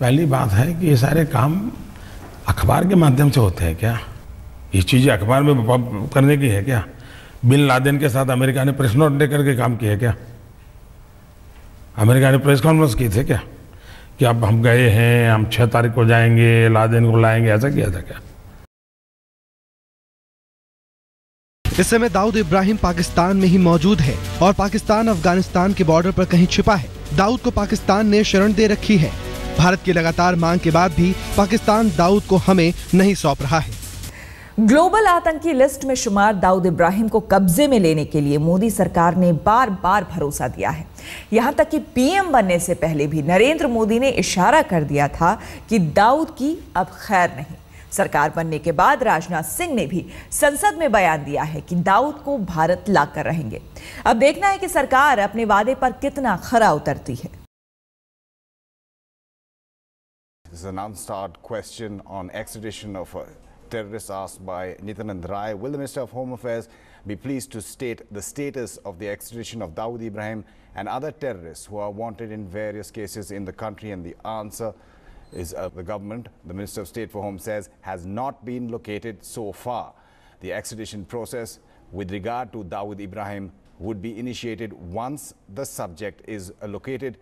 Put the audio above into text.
पहली बात है कि ये सारे काम अखबार के माध्यम से होते हैं क्या ये चीज़ें अखबार में करने की है क्या बिन लादेन के साथ अमेरिका ने प्रेस नोट लेकर के काम किया क्या अमेरिका ने प्रेस कॉन्फ्रेंस की थी क्या कि अब हम गए हैं हम छः तारीख को जाएंगे लादेन को लाएंगे ऐसा किया था क्या इस समय दाऊद इब्राहिम पाकिस्तान में ही मौजूद है और पाकिस्तान अफगानिस्तान के बॉर्डर पर कहीं छिपा है दाऊद को पाकिस्तान ने शरण दे रखी है भारत की लगातार मांग के बाद भी पाकिस्तान दाऊद को हमें नहीं सौंप रहा है ग्लोबल आतंकी लिस्ट में शुमार दाऊद इब्राहिम को कब्जे में लेने के लिए मोदी सरकार ने बार बार भरोसा दिया है यहां तक कि पीएम बनने से पहले भी नरेंद्र मोदी ने इशारा कर दिया था कि दाऊद की अब खैर नहीं सरकार बनने के बाद राजनाथ सिंह ने भी संसद में बयान दिया है कि दाऊद को भारत लाकर रहेंगे अब देखना है कि सरकार अपने वादे पर कितना खरा उतरती है This is an unstarred question on extradition of a terrorist asked by Nitanand Rai. Will the Minister of Home Affairs be pleased to state the status of the extradition of Dawood Ibrahim and other terrorists who are wanted in various cases in the country? And the answer is uh, the government, the Minister of State for Home says, has not been located so far. The extradition process with regard to Dawood Ibrahim would be initiated once the subject is located.